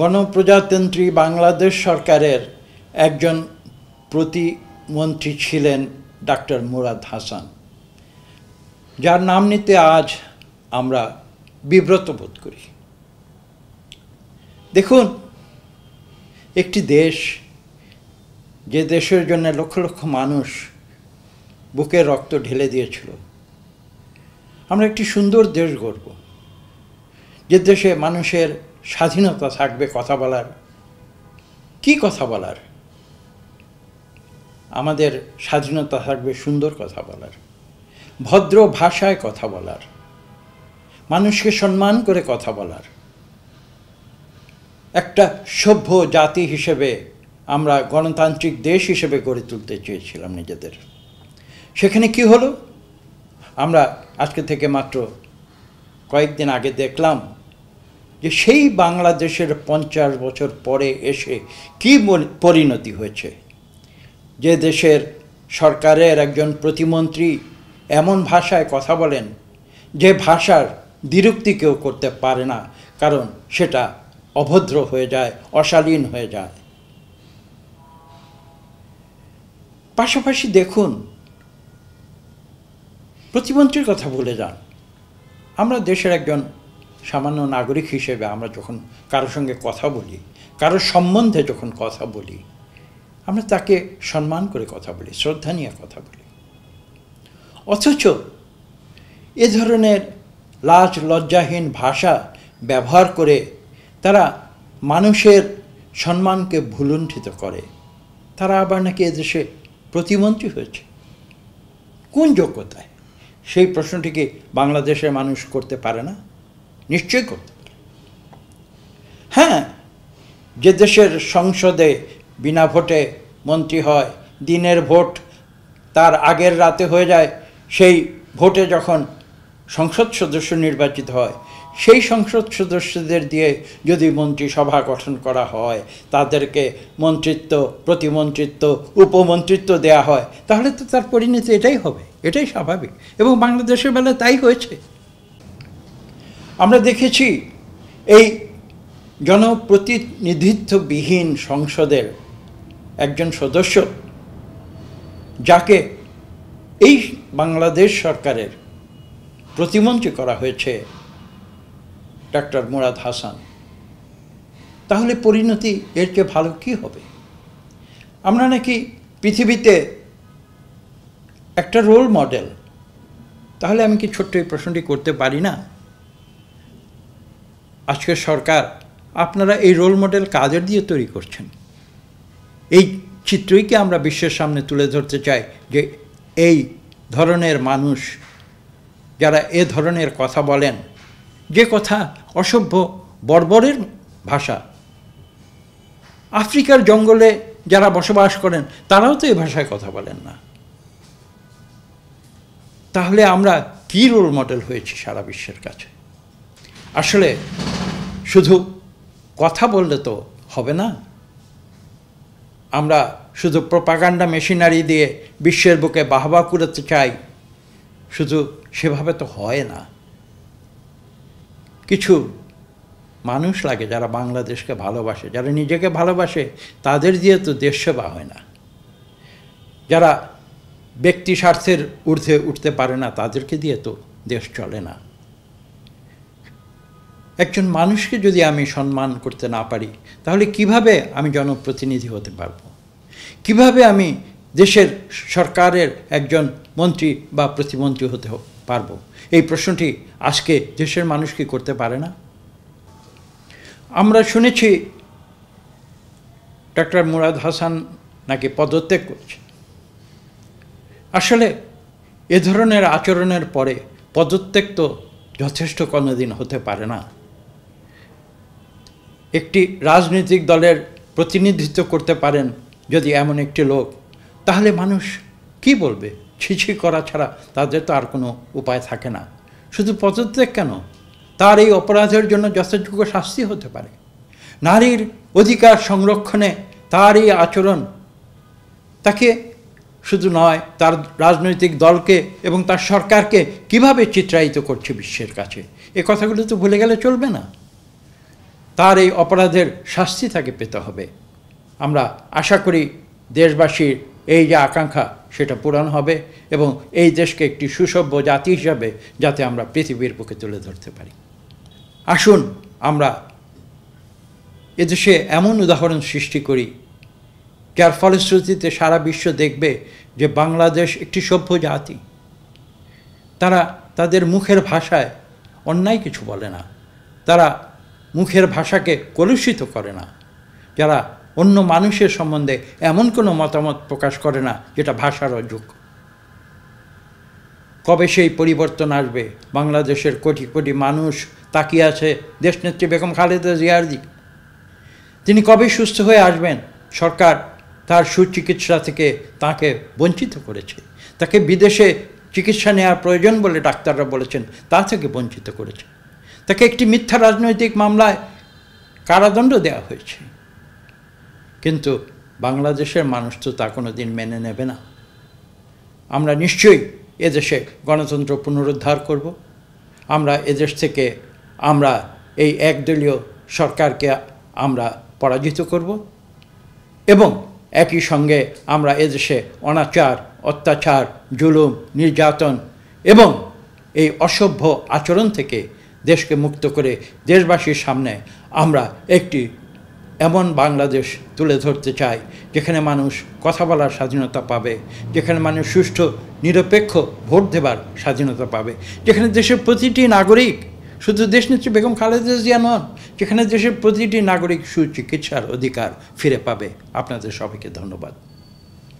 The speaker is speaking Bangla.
গণপ্রজাতন্ত্রী বাংলাদেশ সরকারের একজন প্রতিমন্ত্রী ছিলেন ডাক্তার মুরাদ হাসান যার নাম নিতে আজ আমরা বিব্রত বোধ করি দেখুন একটি দেশ যে দেশের জন্য লক্ষ লক্ষ মানুষ বুকে রক্ত ঢেলে দিয়েছিল আমরা একটি সুন্দর দেশ গড়ব যে দেশে মানুষের স্বাধীনতা থাকবে কথা বলার কি কথা বলার আমাদের স্বাধীনতা থাকবে সুন্দর কথা বলার ভদ্র ভাষায় কথা বলার মানুষকে সম্মান করে কথা বলার একটা সভ্য জাতি হিসেবে আমরা গণতান্ত্রিক দেশ হিসেবে গড়ে তুলতে চেয়েছিলাম নিজেদের সেখানে কি হলো আমরা আজকে থেকে মাত্র কয়েকদিন আগে দেখলাম যে সেই বাংলাদেশের পঞ্চাশ বছর পরে এসে কি পরিণতি হয়েছে যে দেশের সরকারের একজন প্রতিমন্ত্রী এমন ভাষায় কথা বলেন যে ভাষার দ্বিরুক্তি কেউ করতে পারে না কারণ সেটা অভদ্র হয়ে যায় অশালীন হয়ে যায় পাশাপাশি দেখুন প্রতিমন্ত্রীর কথা ভুলে যান আমরা দেশের একজন সামান্য নাগরিক হিসেবে আমরা যখন কারোর সঙ্গে কথা বলি কারোর সম্বন্ধে যখন কথা বলি আমরা তাকে সম্মান করে কথা বলি শ্রদ্ধা নিয়ে কথা বলি অথচ এ ধরনের লাজ লজ্জাহীন ভাষা ব্যবহার করে তারা মানুষের সম্মানকে ভুলুণ্ঠিত করে তারা আবার নাকি এদেশে প্রতিমন্ত্রী হয়েছে কোন যোগ্যতায় সেই প্রশ্নটিকে বাংলাদেশের মানুষ করতে পারে না নিশ্চয়ই করতে হ্যাঁ যে দেশের সংসদে বিনা ভোটে মন্ত্রী হয় দিনের ভোট তার আগের রাতে হয়ে যায় সেই ভোটে যখন সংসদ সদস্য নির্বাচিত হয় সেই সংসদ সদস্যদের দিয়ে যদি মন্ত্রিসভা গঠন করা হয় তাদেরকে মন্ত্রিত্ব প্রতিমন্ত্রিত্ব উপমন্ত্রিত্ব দেয়া হয় তাহলে তো তার পরিণতি এটাই হবে এটাই স্বাভাবিক এবং বাংলাদেশের বেলা তাই হয়েছে আমরা দেখেছি এই জনপ্রতিনিধিত্ববিহীন সংসদের একজন সদস্য যাকে এই বাংলাদেশ সরকারের প্রতিমন্ত্রী করা হয়েছে ডাক্তার মুরাদ হাসান তাহলে পরিণতি এর চেয়ে ভালো কী হবে আমরা নাকি পৃথিবীতে একটা রোল মডেল তাহলে আমি কি ছোট্ট এই প্রশ্নটি করতে পারি না আজকে সরকার আপনারা এই রোল মডেল কাজের দিয়ে তৈরি করছেন এই চিত্রই কি আমরা বিশ্বের সামনে তুলে ধরতে চাই যে এই ধরনের মানুষ যারা এ ধরনের কথা বলেন যে কথা অসভ্য বর্বরের ভাষা আফ্রিকার জঙ্গলে যারা বসবাস করেন তারাও তো এই ভাষায় কথা বলেন না তাহলে আমরা কী রোল মডেল হয়েছি সারা বিশ্বের কাছে আসলে শুধু কথা বললে তো হবে না আমরা শুধু প্রপাগান্ডা মেশিনারি দিয়ে বিশ্বের বুকে বাহবা করতে চাই শুধু সেভাবে তো হয় না কিছু মানুষ লাগে যারা বাংলাদেশকে ভালোবাসে যারা নিজেকে ভালোবাসে তাদের দিয়ে তো দেশ সেবা হয় না যারা ব্যক্তি স্বার্থের ঊর্ধ্বে উঠতে পারে না তাদেরকে দিয়ে তো দেশ চলে না একজন মানুষকে যদি আমি সম্মান করতে না পারি তাহলে কিভাবে আমি জনপ্রতিনিধি হতে পারব কিভাবে আমি দেশের সরকারের একজন মন্ত্রী বা প্রতিমন্ত্রী হতে পারব এই প্রশ্নটি আজকে দেশের মানুষ কি করতে পারে না আমরা শুনেছি ডক্টর মুরাদ হাসান নাকি পদত্যাগ করছে আসলে এ ধরনের আচরণের পরে পদত্যাগ তো যথেষ্ট কোনোদিন হতে পারে না একটি রাজনৈতিক দলের প্রতিনিধিত্ব করতে পারেন যদি এমন একটি লোক তাহলে মানুষ কি বলবে ছিছি করা ছাড়া তাদের তো আর কোনো উপায় থাকে না শুধু পদত্যাগ কেন তার এই অপরাধের জন্য যথাযোগ্য শাস্তি হতে পারে নারীর অধিকার সংরক্ষণে তার এই আচরণ তাকে শুধু নয় তার রাজনৈতিক দলকে এবং তার সরকারকে কিভাবে চিত্রায়িত করছে বিশ্বের কাছে এ কথাগুলো তো ভুলে গেলে চলবে না তার এই অপরাধের শাস্তি তাকে পেতে হবে আমরা আশা করি দেশবাসীর এই যে আকাঙ্ক্ষা সেটা পূরণ হবে এবং এই দেশকে একটি সুসভ্য জাতি হিসাবে যাতে আমরা পৃথিবীর বুকে তুলে ধরতে পারি আসুন আমরা এদেশে এমন উদাহরণ সৃষ্টি করি যার ফলশ্রুতিতে সারা বিশ্ব দেখবে যে বাংলাদেশ একটি সভ্য জাতি তারা তাদের মুখের ভাষায় অন্যায় কিছু বলে না তারা মুখের ভাষাকে কলুষিত করে না যারা অন্য মানুষের সম্বন্ধে এমন কোনো মতামত প্রকাশ করে না যেটা ভাষার অযোগ কবে সেই পরিবর্তন আসবে বাংলাদেশের কোটি কোটি মানুষ তাকিয়ে আছে দেশনেত্রী বেগম খালেদা জিয়ারদি তিনি কবে সুস্থ হয়ে আসবেন সরকার তার সুচিকিৎসা থেকে তাকে বঞ্চিত করেছে তাকে বিদেশে চিকিৎসা নেওয়ার প্রয়োজন বলে ডাক্তাররা বলেছেন তা থেকে বঞ্চিত করেছে তাকে একটি মিথ্যা রাজনৈতিক মামলায় কারাদণ্ড দেওয়া হয়েছে কিন্তু বাংলাদেশের মানুষ তো তা কোনো দিন মেনে নেবে না আমরা নিশ্চয়ই এদেশে গণতন্ত্র পুনরুদ্ধার করব আমরা এদেশ থেকে আমরা এই একদলীয় সরকারকে আমরা পরাজিত করব এবং একই সঙ্গে আমরা এদেশে অনাচার অত্যাচার জুলুম নির্যাতন এবং এই অসভ্য আচরণ থেকে দেশকে মুক্ত করে দেশবাসীর সামনে আমরা একটি এমন বাংলাদেশ তুলে ধরতে চাই যেখানে মানুষ কথা বলার স্বাধীনতা পাবে যেখানে মানুষ সুষ্ঠু নিরপেক্ষ ভোট দেবার স্বাধীনতা পাবে যেখানে দেশের প্রতিটি নাগরিক শুধু দেশ দেশনেত্রী বেগম খালেদা জিয়া নন যেখানে দেশের প্রতিটি নাগরিক সুচিকিৎসার অধিকার ফিরে পাবে আপনাদের সবাইকে ধন্যবাদ